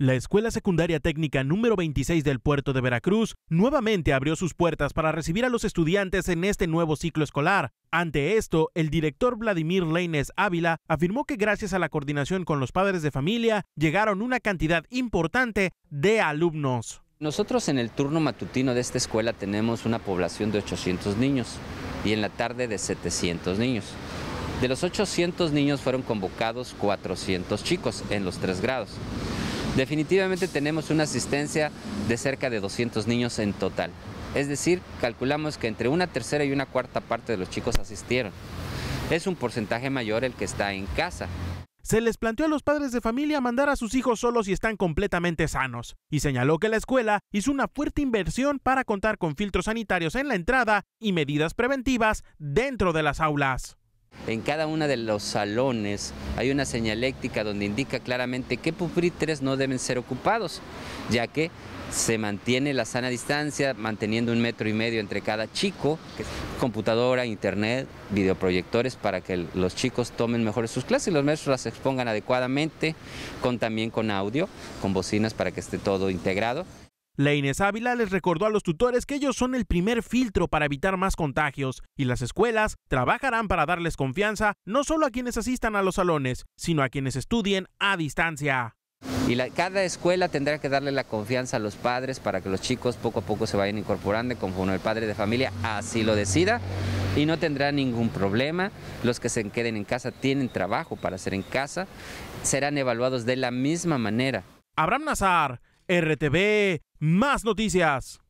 La Escuela Secundaria Técnica número 26 del puerto de Veracruz nuevamente abrió sus puertas para recibir a los estudiantes en este nuevo ciclo escolar. Ante esto, el director Vladimir Leines Ávila afirmó que gracias a la coordinación con los padres de familia llegaron una cantidad importante de alumnos. Nosotros en el turno matutino de esta escuela tenemos una población de 800 niños y en la tarde de 700 niños. De los 800 niños fueron convocados 400 chicos en los tres grados. Definitivamente tenemos una asistencia de cerca de 200 niños en total. Es decir, calculamos que entre una tercera y una cuarta parte de los chicos asistieron. Es un porcentaje mayor el que está en casa. Se les planteó a los padres de familia mandar a sus hijos solos si están completamente sanos, y señaló que la escuela hizo una fuerte inversión para contar con filtros sanitarios en la entrada y medidas preventivas dentro de las aulas. En cada uno de los salones hay una señaléctica donde indica claramente qué pupitres no deben ser ocupados, ya que se mantiene la sana distancia, manteniendo un metro y medio entre cada chico, computadora, internet, videoproyectores, para que los chicos tomen mejor sus clases y los maestros las expongan adecuadamente, con, también con audio, con bocinas para que esté todo integrado. La Inés Ávila les recordó a los tutores que ellos son el primer filtro para evitar más contagios y las escuelas trabajarán para darles confianza no solo a quienes asistan a los salones, sino a quienes estudien a distancia. Y cada escuela tendrá que darle la confianza a los padres para que los chicos poco a poco se vayan incorporando conforme el padre de familia así lo decida y no tendrá ningún problema. Los que se queden en casa tienen trabajo para hacer en casa, serán evaluados de la misma manera. Abraham Nazar, RTV, más noticias.